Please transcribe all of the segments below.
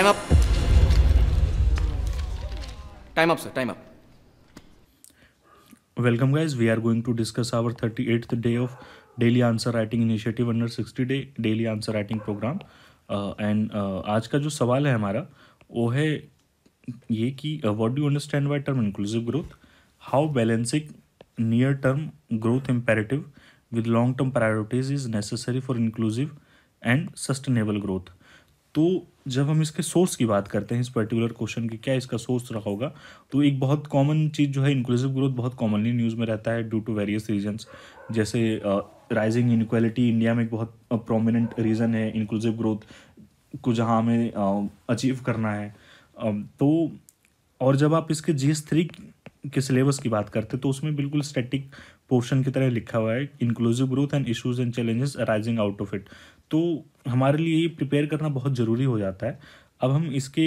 time up time up sir time up welcome guys we are going to discuss our thirty eighth day of daily answer writing initiative under sixty day daily answer writing program and आज का जो सवाल है हमारा वो है ये कि what do understand by term inclusive growth how balancing near term growth imperative with long term priorities is necessary for inclusive and sustainable growth तो जब हम इसके सोर्स की बात करते हैं इस पर्टिकुलर क्वेश्चन की क्या इसका सोर्स रखा होगा तो एक बहुत कॉमन चीज़ जो है इंक्लूसिव ग्रोथ बहुत कॉमनली न्यूज़ में रहता है ड्यू टू वेरियस रीजन्स जैसे राइजिंग इनक्वालिटी इंडिया में एक बहुत प्रोमिनेंट रीज़न है इंक्लूसिव ग्रोथ को जहाँ हमें अचीव करना है तो और जब आप इसके जी एस थ्री के सिलेबस की बात करते हैं तो उसमें बिल्कुल स्टैटिक पोर्शन की तरह लिखा हुआ है inclusive growth and issues and challenges arising out of it तो हमारे लिए ये प्रिपेयर करना बहुत ज़रूरी हो जाता है अब हम इसके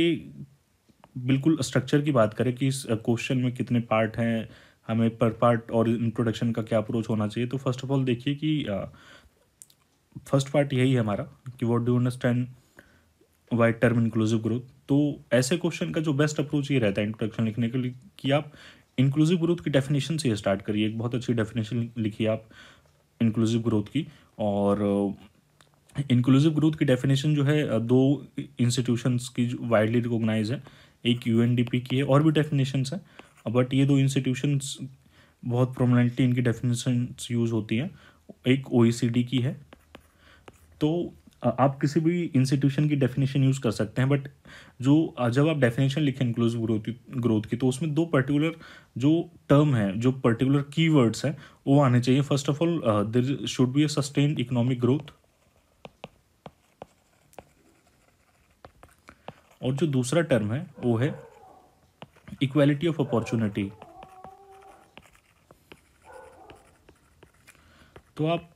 बिल्कुल स्ट्रक्चर की बात करें कि इस क्वेश्चन में कितने पार्ट हैं हमें पर पार्ट और इंट्रोडक्शन का क्या अप्रोच होना चाहिए तो फर्स्ट ऑफ ऑल देखिए कि फर्स्ट पार्ट यही है हमारा कि what do understand by term inclusive growth तो ऐसे क्वेश्चन का जो बेस्ट अप्रोच ये रहता है इंट्रोडक्शन लिखने के लिए कि आप इंक्लूसिव ग्रोथ की डेफिनेशन से स्टार्ट करिए एक बहुत अच्छी डेफिनेशन लिखिए आप इंक्लूसिव ग्रोथ की और इंक्लूसिव ग्रोथ की डेफिनेशन जो है दो इंस्टीट्यूशंस की वाइडली रिकोगनाइज है एक यू की है और भी डेफिनेशंस हैं बट ये दो इंस्टीट्यूशंस बहुत प्रोमिनेंटली इनकी डेफिनेशन यूज़ होती हैं एक ओ की है तो आप किसी भी इंस्टीट्यूशन की डेफिनेशन यूज़ कर सकते हैं बट जो जब आप डेफिनेशन लिखें इंक्लूसिव ग्रोथ ग्रोथ की तो उसमें दो पर्टिकुलर जो टर्म है जो पर्टिकुलर कीवर्ड्स हैं वो आने चाहिए first of all there should be a sustain economic growth और जो दूसरा टर्म है वो है इक्वालिटी ऑफ अपॉर्चुनिटी तो आप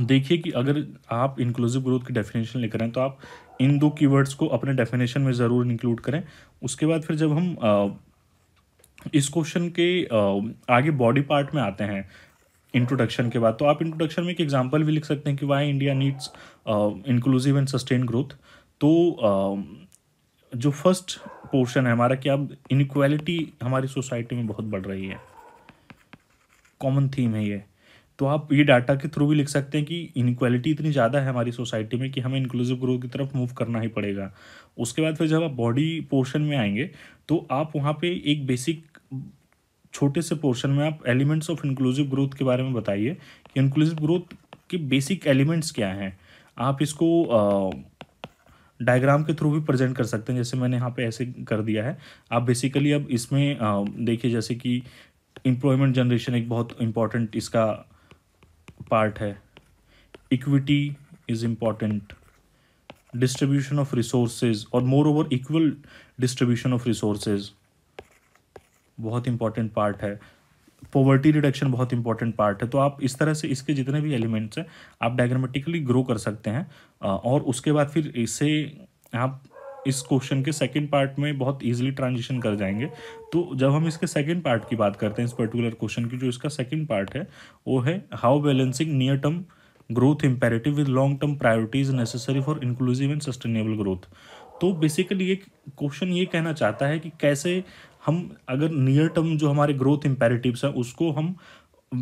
देखिए कि अगर आप इंक्लूसिव ग्रोथ की डेफिनेशन लिख रहे हैं तो आप इन दो कीवर्ड्स को अपने डेफिनेशन में ज़रूर इंक्लूड करें उसके बाद फिर जब हम आ, इस क्वेश्चन के आ, आगे बॉडी पार्ट में आते हैं इंट्रोडक्शन के बाद तो आप इंट्रोडक्शन में एक एग्जाम्पल भी लिख सकते हैं कि why India needs inclusive and sustain growth तो आ, जो फर्स्ट पोर्शन है हमारा कि अब इनक्वालिटी हमारी सोसाइटी में बहुत बढ़ रही है कॉमन थीम है ये तो आप ये डाटा के थ्रू भी लिख सकते हैं कि इनक्वालिटी इतनी ज़्यादा है हमारी सोसाइटी में कि हमें इंक्लूसिव ग्रोथ की तरफ मूव करना ही पड़ेगा उसके बाद फिर जब आप बॉडी पोर्शन में आएंगे तो आप वहाँ पे एक बेसिक छोटे से पोर्शन में आप एलिमेंट्स ऑफ इंक्लूसिव ग्रोथ के बारे में बताइए कि इंक्लूसिव ग्रोथ के बेसिक एलिमेंट्स क्या हैं आप इसको आ, डायग्राम के थ्रू भी प्रेजेंट कर सकते हैं जैसे मैंने यहाँ पे ऐसे कर दिया है आप बेसिकली अब इसमें देखिए जैसे कि इम्प्लॉयमेंट जनरेशन एक बहुत इम्पॉर्टेंट इसका पार्ट है equity is important distribution of resources और moreover equal distribution of resources बहुत इंपॉर्टेंट पार्ट है पॉवर्टी रिडक्शन बहुत इंपॉर्टेंट पार्ट है तो आप इस तरह से इसके जितने भी एलिमेंट्स हैं आप डायग्रामेटिकली ग्रो कर सकते हैं और उसके बाद फिर इसे आप इस क्वेश्चन के सेकंड पार्ट में बहुत इजीली ट्रांजिशन कर जाएंगे तो जब हम इसके सेकंड पार्ट की बात करते हैं इस पर्टिकुलर क्वेश्चन की जो इसका सेकंड पार्ट है वो है how balancing near term growth imperative with long term priorities necessary for inclusive and sustainable growth तो बेसिकली ये क्वेश्चन ये कहना चाहता है कि कैसे हम अगर नियर टर्म जो हमारे ग्रोथ इम्पेरेटिव्स हैं उसको हम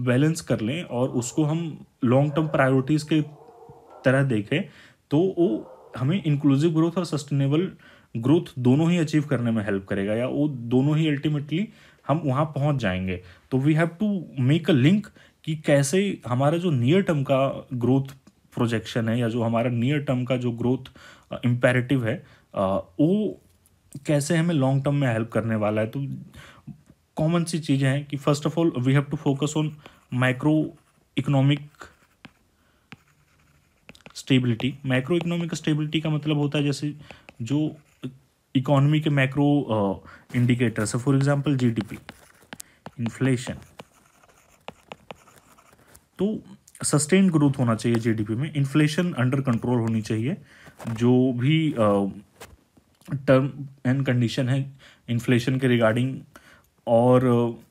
बैलेंस कर लें और उसको हम लॉन्ग टर्म प्रायोरिटीज़ के तरह देखें तो वो हमें इंक्लूसिव ग्रोथ और सस्टेनेबल ग्रोथ दोनों ही अचीव करने में हेल्प करेगा या वो दोनों ही अल्टीमेटली हम वहाँ पहुँच जाएंगे तो we have to make a link कि कैसे हमारा जो नियर टर्म का ग्रोथ प्रोजेक्शन है या जो हमारा नियर टर्म का जो ग्रोथ इम्पेरेटिव uh, है uh, वो कैसे हमें लॉन्ग टर्म में हेल्प करने वाला है तो कॉमन सी चीज़ें हैं कि first of all we have to focus on micro economic stability micro economic stability का मतलब होता है जैसे जो इकोनॉमी के माइक्रो इंडिकेटर्स है फॉर एग्जांपल जीडीपी इन्फ्लेशन तो सस्टेन ग्रोथ होना चाहिए जीडीपी में इन्फ्लेशन अंडर कंट्रोल होनी चाहिए जो भी uh, टर्म एंड कंडीशन है इन्फ्लेशन के रिगार्डिंग और uh,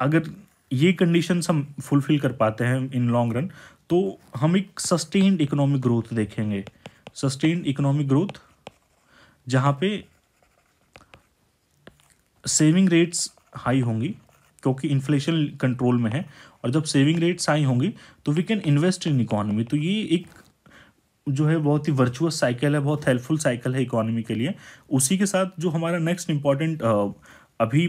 अगर ये कंडीशन हम फुलफिल कर पाते हैं इन लॉन्ग रन तो हम एक सस्टेन्ड इकोनॉमिक ग्रोथ देखेंगे सस्टेन्ड इकोनॉमिक ग्रोथ जहाँ पे सेविंग रेट्स हाई होंगी क्योंकि इन्फ्लेशन कंट्रोल में है और जब सेविंग रेट्स हाई होंगी तो we can invest in economy तो ये एक जो है बहुत ही वर्चुअस साइकिल है बहुत हेल्पफुल साइकिल है इकोनॉमी के लिए उसी के साथ जो हमारा नेक्स्ट इंपॉर्टेंट अभी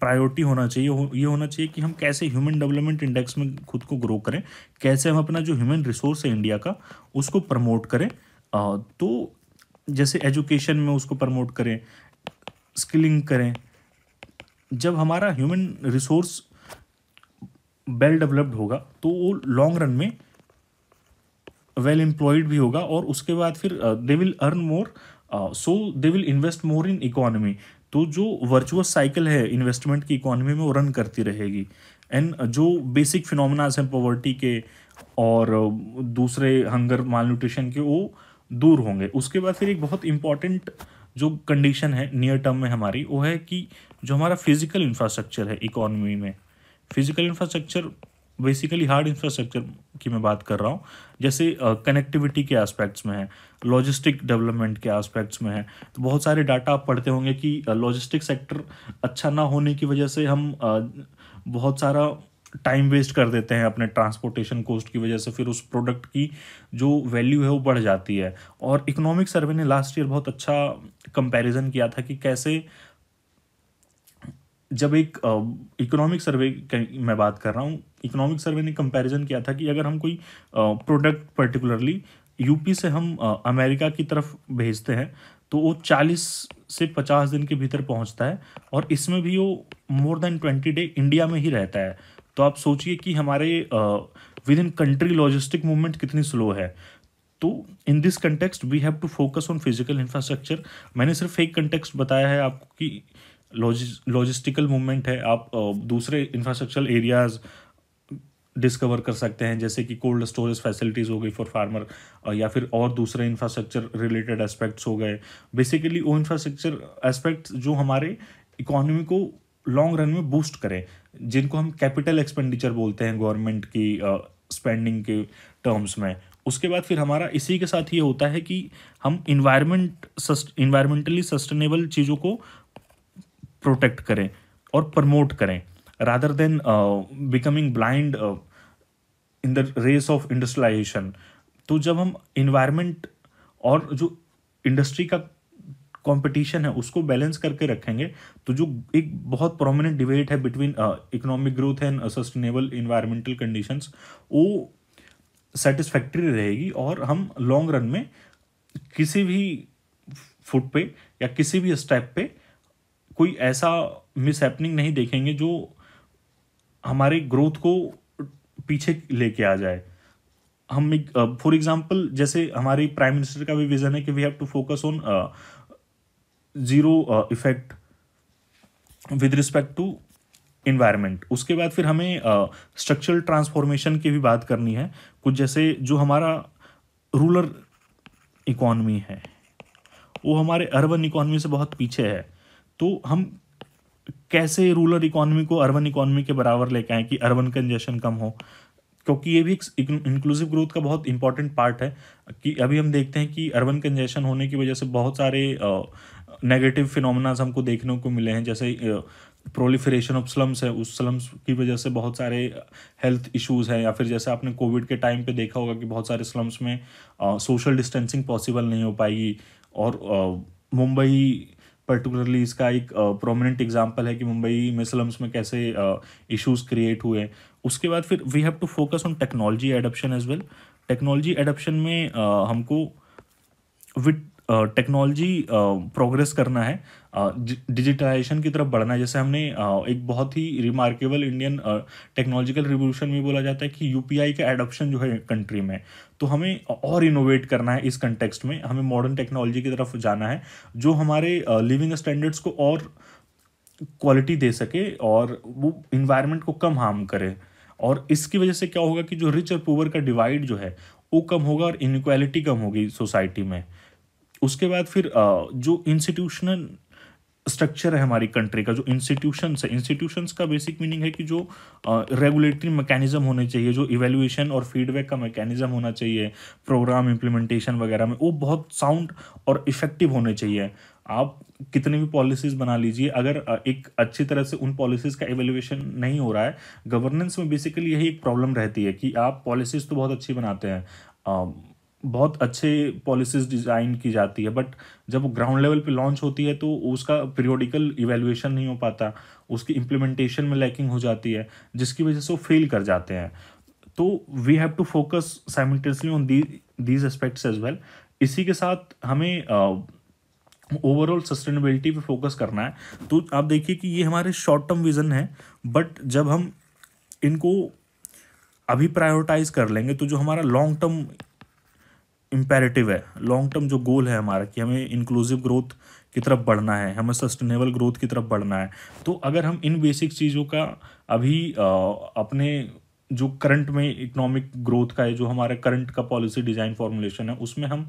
प्रायोरिटी होना चाहिए हो, ये होना चाहिए कि हम कैसे ह्यूमन डेवलपमेंट इंडेक्स में खुद को ग्रो करें कैसे हम अपना जो ह्यूमन रिसोर्स है इंडिया का उसको प्रमोट करें आ, तो जैसे एजुकेशन में उसको प्रमोट करें स्किलिंग करें जब हमारा ह्यूमन रिसोर्स वेल डेवलप्ड होगा तो वो लॉन्ग रन में वेल एम्प्लॉयड भी होगा और उसके बाद फिर they will earn more so they will invest more in economy तो जो वर्चुअल साइकिल है इन्वेस्टमेंट की इकोनॉमी में वो रन करती रहेगी एंड uh, जो बेसिक फिनोमिनाज हैं पॉवर्टी के और uh, दूसरे हंगर माल न्यूट्रिशन के वो दूर होंगे उसके बाद फिर एक बहुत इंपॉर्टेंट जो कंडीशन है नियर टर्म में हमारी वो है कि जो हमारा फिजिकल इंफ्रास्ट्रक्चर है इकोनॉमी में physical infrastructure basically hard infrastructure की मैं बात कर रहा हूँ जैसे कनेक्टिविटी uh, के एस्पेक्ट्स में है लॉजिस्टिक डेवलपमेंट के एस्पेक्ट्स में है तो बहुत सारे डाटा आप पढ़ते होंगे कि लॉजिस्टिक uh, सेक्टर अच्छा ना होने की वजह से हम uh, बहुत सारा टाइम वेस्ट कर देते हैं अपने ट्रांसपोर्टेशन कॉस्ट की वजह से फिर उस प्रोडक्ट की जो वैल्यू है वो बढ़ जाती है और इकोनॉमिक सर्वे ने लास्ट ईयर बहुत अच्छा कंपैरिजन किया था कि कैसे uh, जब एक इकोनॉमिक सर्वे मैं बात कर रहा हूँ इकोनॉमिक सर्वे ने कंपैरिजन किया था कि अगर हम कोई प्रोडक्ट पर्टिकुलरली यूपी से हम अमेरिका की तरफ भेजते हैं तो वो चालीस से पचास दिन के भीतर पहुंचता है और इसमें भी वो more than twenty day India में ही रहता है तो आप सोचिए कि हमारे within country logistic movement कितनी स्लो है तो in this context we have to focus on physical infrastructure मैंने सिर्फ एक कंटेक्स्ट बताया है आपको कि लॉजिस्टिकल मूवमेंट है आप दूसरे इंफ्रास्ट्रक्चरल एरियाज़ डिस्कवर कर सकते हैं जैसे कि कोल्ड स्टोरेज फैसिलिटीज़ हो गई फॉर फार्मर या फिर और दूसरे इंफ्रास्ट्रक्चर रिलेटेड एस्पेक्ट्स हो गए बेसिकली वो इंफ्रास्ट्रक्चर एस्पेक्ट्स जो हमारे इकोनॉमी को लॉन्ग रन में बूस्ट करें जिनको हम कैपिटल एक्सपेंडिचर बोलते हैं गवर्नमेंट की स्पेंडिंग के टर्म्स में उसके बाद फिर हमारा इसी के साथ ये होता है कि हम इन्वायरमेंट इन्वायरमेंटली सस्टेनेबल चीज़ों को प्रोटेक्ट करें और प्रमोट करें rather than becoming blind in the race of industrialisation तो जब हम इन्वायरमेंट और जो इंडस्ट्री का कंपटीशन है उसको बैलेंस करके रखेंगे तो जो एक बहुत प्रोमिनेंट डिबेट है between economic growth and sustainable environmental conditions वो सेटिस्फैक्ट्री रहेगी और हम लॉन्ग रन में किसी भी फुट पे या किसी भी स्टेप पे कोई ऐसा मिस नहीं देखेंगे जो हमारे ग्रोथ को पीछे लेके आ जाए हम एक फॉर एग्जाम्पल जैसे हमारे प्राइम मिनिस्टर का भी विजन है कि we have to focus on zero effect with respect to environment उसके बाद फिर हमें स्ट्रक्चरल uh, ट्रांसफॉर्मेशन की भी बात करनी है कुछ जैसे जो हमारा रूरल इकोनमी है वो हमारे अर्बन इकोनमी से बहुत पीछे है तो हम कैसे रूरल इकोनॉमी को अर्बन इकोनॉमी के बराबर लेके आए कि अर्बन कंजेशन कम हो क्योंकि ये भी एक इंक्लूसिव ग्रोथ का बहुत इंपॉर्टेंट पार्ट है कि अभी हम देखते हैं कि अर्बन कंजेशन होने की वजह से बहुत सारे नेगेटिव फिनोमिनाज हमको देखने को मिले हैं जैसे प्रोलिफरेशन ऑफ स्लम्स है उस स्लम्स की वजह से बहुत सारे हेल्थ इश्यूज हैं या फिर जैसे आपने कोविड के टाइम पे देखा होगा कि बहुत सारे स्लम्स में सोशल डिस्टेंसिंग पॉसिबल नहीं हो पाएगी और मुंबई पर्टिकुलरली इसका एक प्रोमिनेंट एग्जाम्पल है कि मुंबई में स्लम्स में कैसे इशूज़ क्रिएट हुए उसके बाद फिर we have to focus on technology adoption as well technology adoption में हमको विद टेक्नोलॉजी प्रोग्रेस करना है डिजिटलाइजेशन की तरफ बढ़ना है जैसे हमने एक बहुत ही रिमार्केबल इंडियन टेक्नोलॉजिकल रिवोल्यूशन में बोला जाता है कि यूपीआई का एडोप्शन जो है कंट्री में तो हमें और इनोवेट करना है इस कंटेक्सट में हमें मॉडर्न टेक्नोलॉजी की तरफ जाना है जो हमारे लिविंग स्टैंडर्ड्स को और क्वालिटी दे सके और वो इन्वायरमेंट को कम हार्म करे और इसकी वजह से क्या होगा कि जो रिच और पुअर का डिवाइड जो है वो कम होगा और इनक्वालिटी कम होगी सोसाइटी में उसके बाद फिर जो इंस्टीट्यूशनल स्ट्रक्चर है हमारी कंट्री का जो इंस्टीट्यूशंस है इंस्टीट्यूशंस का बेसिक मीनिंग है कि जो रेगुलेटरी मैकेनिज्म होने चाहिए जो इवेल्युएशन और फीडबैक का मैकेनिज्म होना चाहिए प्रोग्राम इम्प्लीमेंटेशन वगैरह में वो बहुत साउंड और इफेक्टिव होने चाहिए आप कितनी भी पॉलिसीज बना लीजिए अगर एक अच्छी तरह से उन पॉलिसीज का एवेल्युएशन नहीं हो रहा है गवर्नेंस में बेसिकली यही एक प्रॉब्लम रहती है कि आप पॉलिसीज तो बहुत अच्छी बनाते हैं बहुत अच्छे पॉलिसीज डिज़ाइन की जाती है बट जब वो ग्राउंड लेवल पे लॉन्च होती है तो उसका पीरियोडिकल इवेल्यूएशन नहीं हो पाता उसकी इम्प्लीमेंटेशन में लैकिंग हो जाती है जिसकी वजह से वो फेल कर जाते हैं तो we have to focus simultaneously on these aspects as well इसी के साथ हमें ओवरऑल सस्टेनेबिलिटी पे फोकस करना है तो आप देखिए कि ये हमारे शॉर्ट टर्म विज़न है बट जब हम इनको अभी प्रायोरिटाइज कर लेंगे तो जो हमारा लॉन्ग टर्म इम्पेरेटिव है लॉन्ग टर्म जो गोल है हमारा कि हमें इंक्लूसिव ग्रोथ की तरफ बढ़ना है हमें सस्टेनेबल ग्रोथ की तरफ बढ़ना है तो अगर हम इन बेसिक चीज़ों का अभी अपने जो करंट में इकोनॉमिक ग्रोथ का है जो हमारे करंट का पॉलिसी डिज़ाइन फॉर्मुलेशन है उसमें हम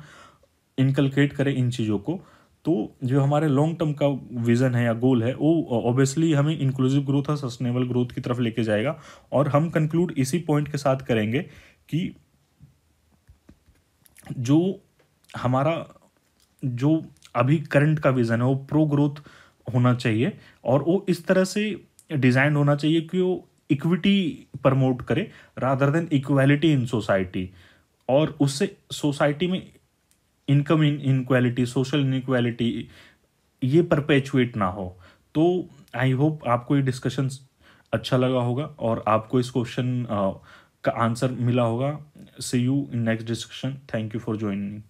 इनकलकेट करें इन चीज़ों को तो जो हमारे लॉन्ग टर्म का विज़न है या गोल है वो ऑब्वियसली हमें इंक्लूसिव ग्रोथ और सस्टेनेबल ग्रोथ की तरफ लेके जाएगा और हम कंक्लूड इसी पॉइंट के साथ करेंगे कि जो हमारा जो अभी करंट का विज़न है वो प्रो ग्रोथ होना चाहिए और वो इस तरह से डिज़ाइन होना चाहिए कि वो इक्विटी प्रमोट करे rather than equality in society और उससे सोसाइटी में income in inequality social inequality ये परपेचुएट ना हो तो आई होप आपको ये डिस्कशन अच्छा लगा होगा और आपको इस क्वेश्चन का आंसर मिला होगा see you in next discussion thank you for joining